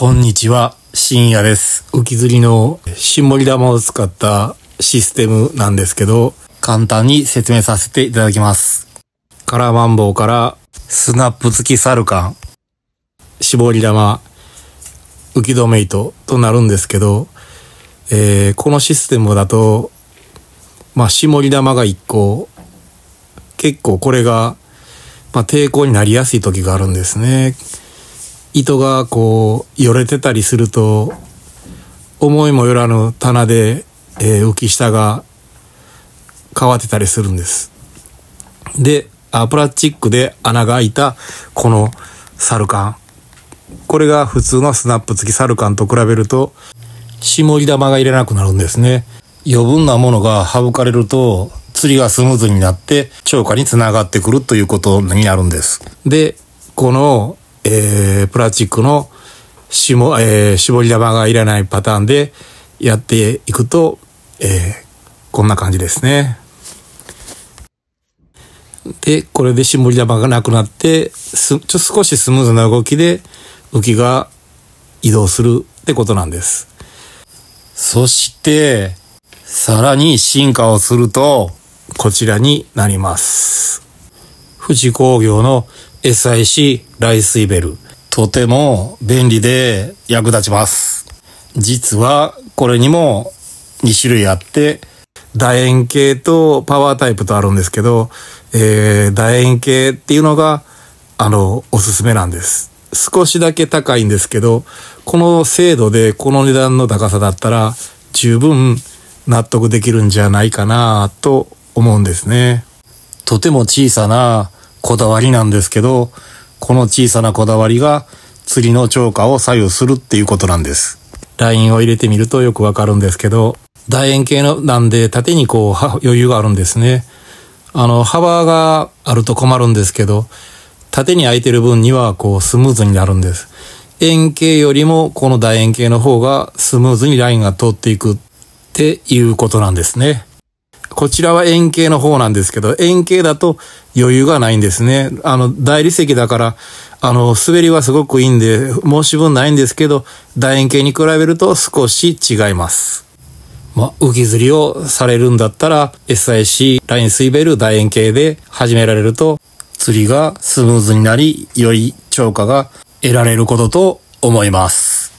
こんにちは、深夜です。浮き釣りの新盛り玉を使ったシステムなんですけど、簡単に説明させていただきます。カラーマンボウからスナップ付きサルカン、絞り玉、浮き止め糸となるんですけど、えー、このシステムだと、まあ、絞り玉が1個、結構これが、まあ、抵抗になりやすい時があるんですね。糸がこう、よれてたりすると、思いもよらぬ棚で、えー、浮き下が変わってたりするんです。で、あプラスチックで穴が開いた、このサルカン。これが普通のスナップ付きサルカンと比べると、下り玉が入れなくなるんですね。余分なものが省かれると、釣りがスムーズになって、超過につながってくるということになるんです。で、このえー、プラスチックの絞,、えー、絞り玉がいらないパターンでやっていくと、えー、こんな感じですね。で、これで絞り玉がなくなって、す、ちょ、少しスムーズな動きで浮きが移動するってことなんです。そして、さらに進化をすると、こちらになります。富士工業の SIC ライスイベル。とても便利で役立ちます。実はこれにも2種類あって、楕円形とパワータイプとあるんですけど、えー、楕円形っていうのが、あの、おすすめなんです。少しだけ高いんですけど、この精度でこの値段の高さだったら十分納得できるんじゃないかなと思うんですね。とても小さなこだわりなんですけど、この小さなこだわりが釣りの超過を左右するっていうことなんです。ラインを入れてみるとよくわかるんですけど、楕円形のなんで縦にこう余裕があるんですね。あの、幅があると困るんですけど、縦に空いてる分にはこうスムーズになるんです。円形よりもこの楕円形の方がスムーズにラインが通っていくっていうことなんですね。こちらは円形の方なんですけど、円形だと余裕がないんですね。あの、大理石だから、あの、滑りはすごくいいんで、申し分ないんですけど、楕円形に比べると少し違います。まあ、浮き釣りをされるんだったら、SIC、ラインスイベル楕円形で始められると、釣りがスムーズになり、より超過が得られることと思います。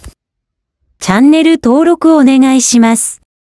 チャンネル登録お願いします。